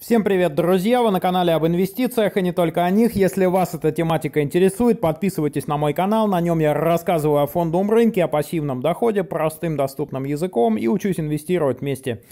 Всем привет, друзья! Вы на канале об инвестициях и не только о них. Если вас эта тематика интересует, подписывайтесь на мой канал. На нем я рассказываю о фондовом рынке, о пассивном доходе, простым доступным языком и учусь инвестировать вместе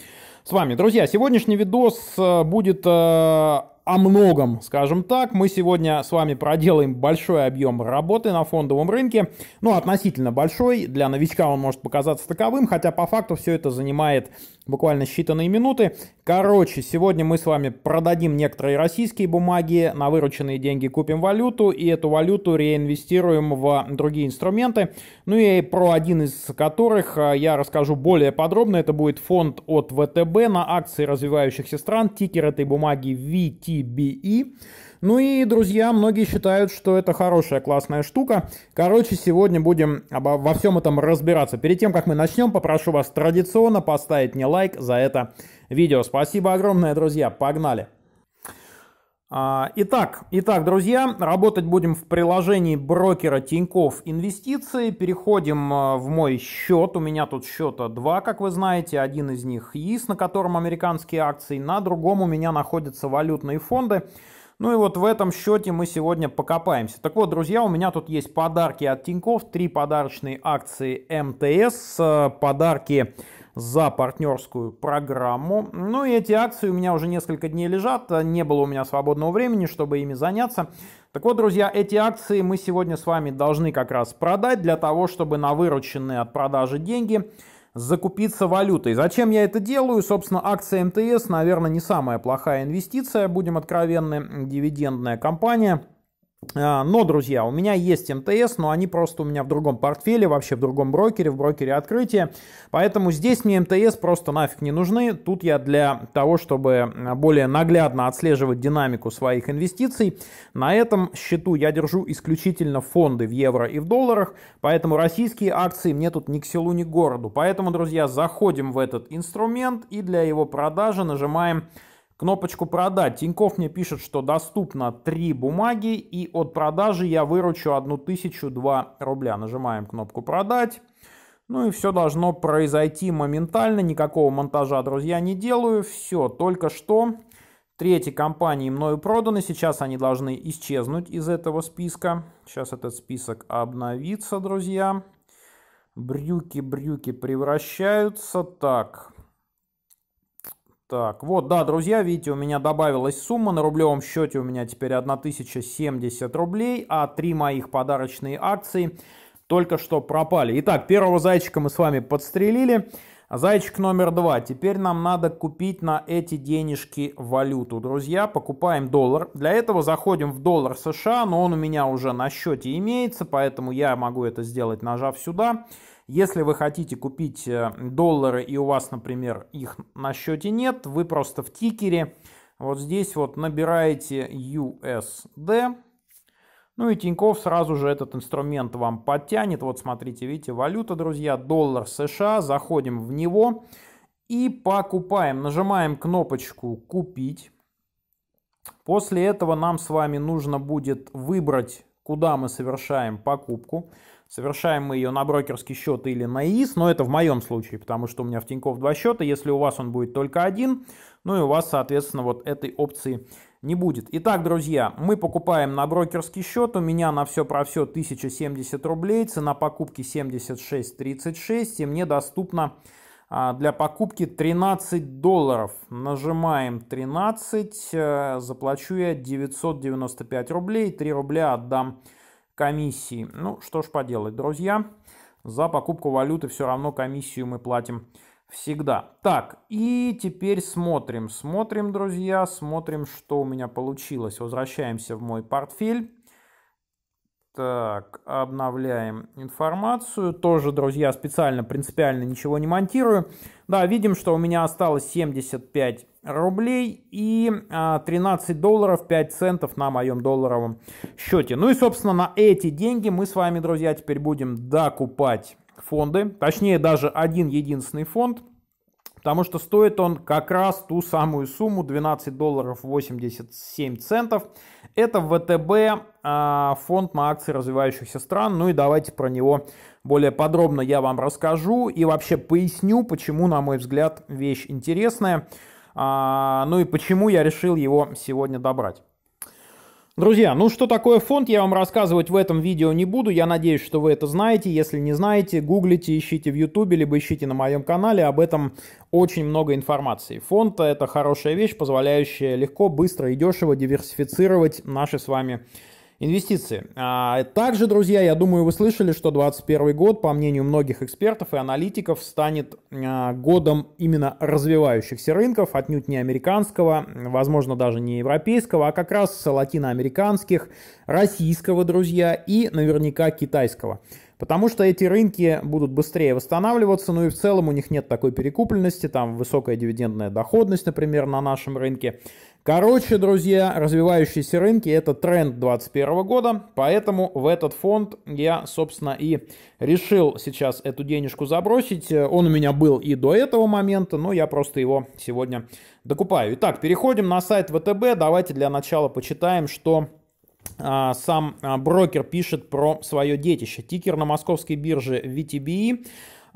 с вами. Друзья, сегодняшний видос э, будет э, о многом, скажем так. Мы сегодня с вами проделаем большой объем работы на фондовом рынке. Ну, относительно большой. Для новичка он может показаться таковым, хотя по факту все это занимает буквально считанные минуты. Короче, сегодня мы с вами продадим некоторые российские бумаги, на вырученные деньги купим валюту и эту валюту реинвестируем в другие инструменты. Ну и про один из которых э, я расскажу более подробно. Это будет фонд от ВТБ на акции развивающихся стран. Тикер этой бумаги VT BBE. Ну и, друзья, многие считают, что это хорошая, классная штука. Короче, сегодня будем обо, во всем этом разбираться. Перед тем, как мы начнем, попрошу вас традиционно поставить мне лайк за это видео. Спасибо огромное, друзья. Погнали! А, итак, итак, друзья, работать будем в приложении брокера Тиньков Инвестиции. Переходим а, в мой счет. У меня тут счета два, как вы знаете. Один из них есть, на котором американские акции. На другом у меня находятся валютные фонды. Ну и вот в этом счете мы сегодня покопаемся. Так вот, друзья, у меня тут есть подарки от Тиньков, три подарочные акции МТС, э, подарки за партнерскую программу. Ну и эти акции у меня уже несколько дней лежат, э, не было у меня свободного времени, чтобы ими заняться. Так вот, друзья, эти акции мы сегодня с вами должны как раз продать для того, чтобы на вырученные от продажи деньги – закупиться валютой. Зачем я это делаю? Собственно, акция МТС, наверное, не самая плохая инвестиция, будем откровенны, дивидендная компания – а, но, друзья, у меня есть МТС, но они просто у меня в другом портфеле, вообще в другом брокере, в брокере открытия. Поэтому здесь мне МТС просто нафиг не нужны. Тут я для того, чтобы а, более наглядно отслеживать динамику своих инвестиций, на этом счету я держу исключительно фонды в евро и в долларах. Поэтому российские акции мне тут ни к селу, ни к городу. Поэтому, друзья, заходим в этот инструмент и для его продажи нажимаем кнопочку «Продать». Тиньков мне пишет, что доступно 3 бумаги, и от продажи я выручу 1002 рубля. Нажимаем кнопку «Продать». Ну и все должно произойти моментально, никакого монтажа, друзья, не делаю. Все, только что третьи компании мною проданы, сейчас они должны исчезнуть из этого списка. Сейчас этот список обновится, друзья. Брюки, брюки превращаются. Так, так, вот, да, друзья, видите, у меня добавилась сумма. На рублевом счете у меня теперь 1070 рублей, а три моих подарочные акции только что пропали. Итак, первого зайчика мы с вами подстрелили. Зайчик номер два. Теперь нам надо купить на эти денежки валюту. Друзья, покупаем доллар. Для этого заходим в доллар США, но он у меня уже на счете имеется, поэтому я могу это сделать, нажав сюда. Если вы хотите купить э, доллары и у вас, например, их на счете нет, вы просто в тикере вот здесь вот набираете USD ну и Тиньков сразу же этот инструмент вам подтянет. Вот смотрите, видите, валюта, друзья, доллар США. Заходим в него и покупаем. Нажимаем кнопочку «Купить». После этого нам с вами нужно будет выбрать, куда мы совершаем покупку. Совершаем мы ее на брокерский счет или на ИИС, но это в моем случае, потому что у меня в Тинькофф два счета. Если у вас он будет только один, ну и у вас, соответственно, вот этой опции не будет. Итак, друзья, мы покупаем на брокерский счет. У меня на все про все 1070 рублей. Цена покупки 76.36. И мне доступно а, для покупки 13 долларов. Нажимаем 13. Э, заплачу я 995 рублей. 3 рубля отдам комиссии. Ну, что ж поделать, друзья. За покупку валюты все равно комиссию мы платим всегда. Так, и теперь смотрим, смотрим, друзья, смотрим, что у меня получилось. Возвращаемся в мой портфель. Так, обновляем информацию. Тоже, друзья, специально, принципиально ничего не монтирую. Да, видим, что у меня осталось 75 рублей и 13 а, долларов 5 центов на моем долларовом счете. Ну и, собственно, на эти деньги мы с вами, друзья, теперь будем докупать фонды, точнее даже один единственный фонд, потому что стоит он как раз ту самую сумму 12 долларов 87 центов. Это ВТБ, а, фонд на акции развивающихся стран. Ну и давайте про него более подробно я вам расскажу и вообще поясню, почему, на мой взгляд, вещь интересная. А, ну и почему я решил его сегодня добрать. Друзья, ну что такое фонд, я вам рассказывать в этом видео не буду, я надеюсь, что вы это знаете, если не знаете, гуглите, ищите в ютубе, либо ищите на моем канале, об этом очень много информации. Фонд – это хорошая вещь, позволяющая легко, быстро и дешево диверсифицировать наши с вами Инвестиции. А, также, друзья, я думаю, вы слышали, что 2021 год, по мнению многих экспертов и аналитиков, станет а, годом именно развивающихся рынков, отнюдь не американского, возможно, даже не европейского, а как раз латиноамериканских, российского, друзья, и наверняка китайского. Потому что эти рынки будут быстрее восстанавливаться, ну и в целом у них нет такой перекупленности, там высокая дивидендная доходность, например, на нашем рынке. Короче, друзья, развивающиеся рынки – это тренд 2021 года, поэтому в этот фонд я, собственно, и решил сейчас эту денежку забросить. Он у меня был и до этого момента, но я просто его сегодня докупаю. Итак, переходим на сайт ВТБ. Давайте для начала почитаем, что а, сам а, брокер пишет про свое детище. Тикер на московской бирже VTBI.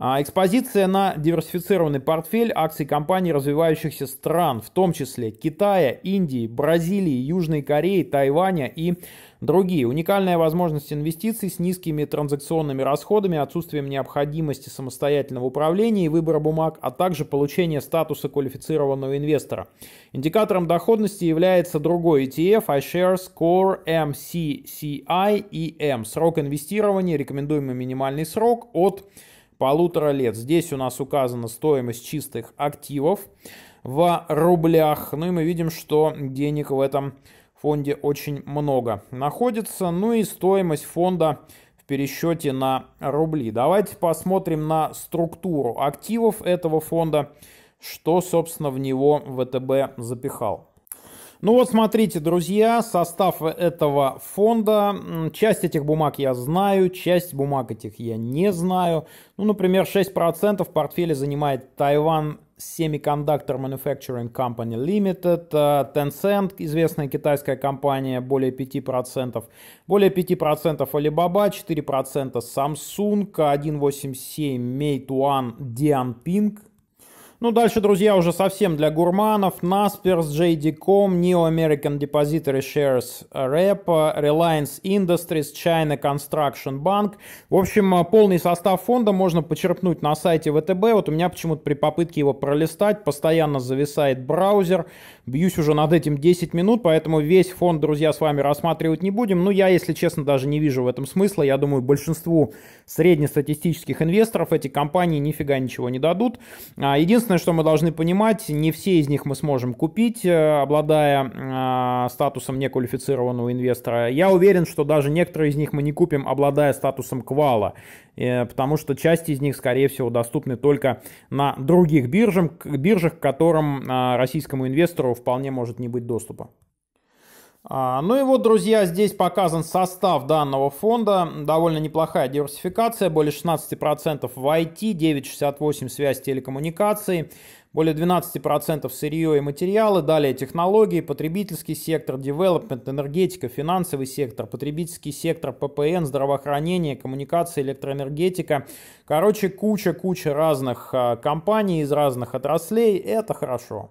А, экспозиция на диверсифицированный портфель акций компаний развивающихся стран, в том числе Китая, Индии, Бразилии, Южной Кореи, Тайваня и другие. Уникальная возможность инвестиций с низкими транзакционными расходами, отсутствием необходимости самостоятельного управления и выбора бумаг, а также получение статуса квалифицированного инвестора. Индикатором доходности является другой ETF iShares а Core MCCI EM. Срок инвестирования, рекомендуемый минимальный срок от полутора лет. Здесь у нас указана стоимость чистых активов в рублях. Ну и мы видим, что денег в этом фонде очень много находится. Ну и стоимость фонда в пересчете на рубли. Давайте посмотрим на структуру активов этого фонда, что, собственно, в него ВТБ запихал. Ну вот смотрите, друзья, состав этого фонда, часть этих бумаг я знаю, часть бумаг этих я не знаю. Ну, например, 6% портфеле занимает Тайван Semiconductor Manufacturing Company Limited, э, Tencent, известная китайская компания, более 5%, более 5% Alibaba, 4% Samsung, 1.87 Meituan Dianping, ну, дальше, друзья, уже совсем для гурманов. Naspers, JD.com, New American Depository Shares Rep, Reliance Industries, China Construction Bank. В общем, э, полный состав фонда можно почерпнуть на сайте ВТБ. Вот у меня почему-то при попытке его пролистать постоянно зависает браузер бьюсь уже над этим 10 минут, поэтому весь фонд, друзья, с вами рассматривать не будем. Ну, я, если честно, даже не вижу в этом смысла. Я думаю, большинству среднестатистических инвесторов эти компании нифига ничего не дадут. А, единственное, что мы должны понимать, не все из них мы сможем купить, э, обладая а, статусом неквалифицированного инвестора. Я уверен, что даже некоторые из них мы не купим, обладая статусом квала. Э, потому что часть из них, скорее всего, доступны только на других биржах, биржах к которым а, российскому инвестору вполне может не быть доступа. А, ну и вот, друзья, здесь показан состав данного фонда. Довольно неплохая диверсификация, более 16% в IT, 9,68 связь телекоммуникации, более 12% сырье и материалы, далее технологии, потребительский сектор, девелопмент, энергетика, финансовый сектор, потребительский сектор, ППН, здравоохранение, коммуникации, электроэнергетика. Короче, куча-куча разных а, компаний из разных отраслей, это хорошо.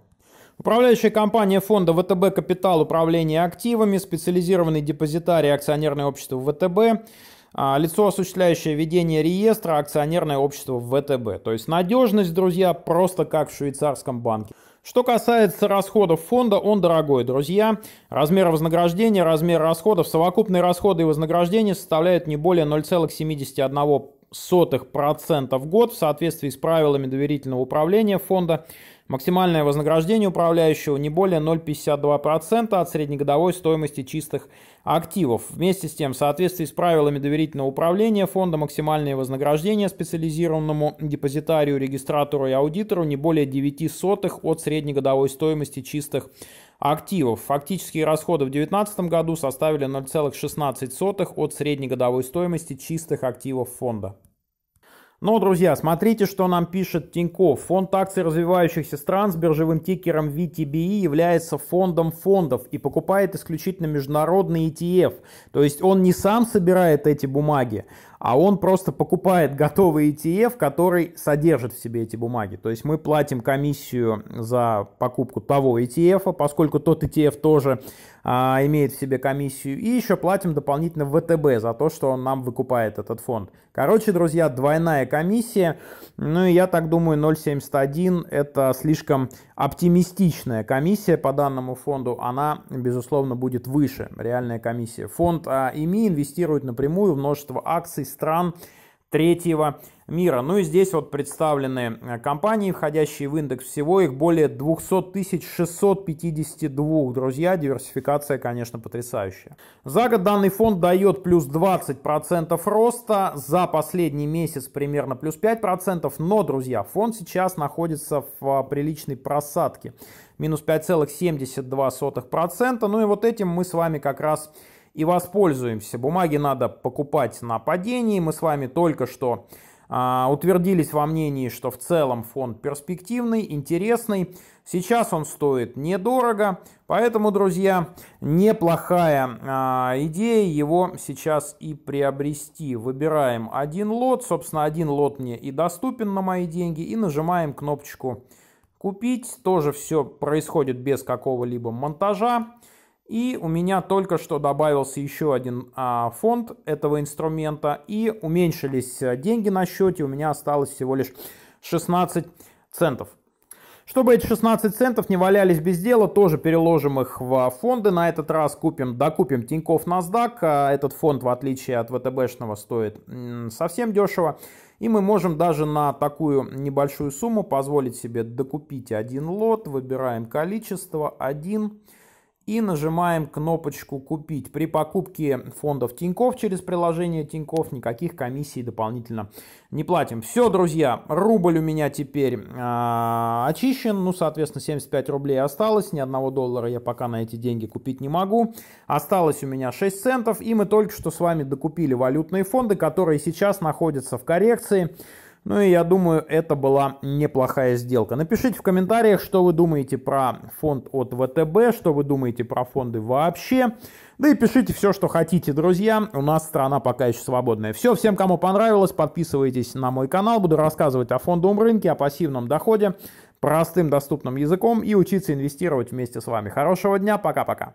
Управляющая компания фонда ВТБ «Капитал. Управление активами», специализированный депозитарий акционерное общество ВТБ, а, лицо, осуществляющее ведение реестра, акционерное общество ВТБ. То есть надежность, друзья, просто как в швейцарском банке. Что касается расходов фонда, он дорогой, друзья. Размер вознаграждения, размер расходов, совокупные расходы и вознаграждения составляют не более 0,71% в год в соответствии с правилами доверительного управления фонда. Максимальное вознаграждение управляющего не более 0,52% от среднегодовой стоимости чистых активов. Вместе с тем, в соответствии с правилами доверительного управления фонда максимальное вознаграждение специализированному депозитарию, регистратору и аудитору не более 9 сотых от среднегодовой стоимости чистых активов. Фактические расходы в 2019 году составили 0,16 от среднегодовой стоимости чистых активов фонда. Но, друзья, смотрите, что нам пишет Тиньков. Фонд акций развивающихся стран с биржевым тикером VTBE является фондом фондов и покупает исключительно международный ETF. То есть он не сам собирает эти бумаги, а он просто покупает готовый ETF, который содержит в себе эти бумаги. То есть мы платим комиссию за покупку того ETF, поскольку тот ETF тоже а, имеет в себе комиссию, и еще платим дополнительно ВТБ за то, что он нам выкупает этот фонд. Короче, друзья, двойная комиссия, ну и я так думаю 0.71 это слишком оптимистичная комиссия по данному фонду, она, безусловно, будет выше, реальная комиссия. Фонд а, ИМИ инвестирует напрямую в множество акций, стран третьего мира. Ну и здесь вот представлены э, компании, входящие в индекс. Всего их более 200 652. Друзья, диверсификация, конечно, потрясающая. За год данный фонд дает плюс 20% роста, за последний месяц примерно плюс 5%, но, друзья, фонд сейчас находится в а, приличной просадке. Минус 5,72%. Ну и вот этим мы с вами как раз и воспользуемся. Бумаги надо покупать на падении. Мы с вами только что а, утвердились во мнении, что в целом фонд перспективный, интересный. Сейчас он стоит недорого, поэтому, друзья, неплохая а, идея его сейчас и приобрести. Выбираем один лот, собственно, один лот мне и доступен на мои деньги, и нажимаем кнопочку «Купить». Тоже все происходит без какого-либо монтажа. И у меня только что добавился еще один а, фонд этого инструмента. И уменьшились э, деньги на счете. У меня осталось всего лишь 16 центов. Чтобы эти 16 центов не валялись без дела, тоже переложим их в а, фонды. На этот раз купим, докупим Тинькофф NASDAQ. А, этот фонд, в отличие от ВТБшного, стоит совсем дешево. И мы можем даже на такую небольшую сумму позволить себе докупить один лот. Выбираем количество 1 и нажимаем кнопочку «Купить». При покупке фондов Тиньков через приложение Тиньков никаких комиссий дополнительно не платим. Все, друзья, рубль у меня теперь э, очищен, ну, соответственно, 75 рублей осталось, ни одного доллара я пока на эти деньги купить не могу. Осталось у меня 6 центов, и мы только что с вами докупили валютные фонды, которые сейчас находятся в коррекции. Ну и я думаю, это была неплохая сделка. Напишите в комментариях, что вы думаете про фонд от ВТБ, что вы думаете про фонды вообще. Да и пишите все, что хотите, друзья. У нас страна пока еще свободная. Все, всем, кому понравилось, подписывайтесь на мой канал. Буду рассказывать о фондовом рынке, о пассивном доходе, простым доступным языком и учиться инвестировать вместе с вами. Хорошего дня, пока-пока.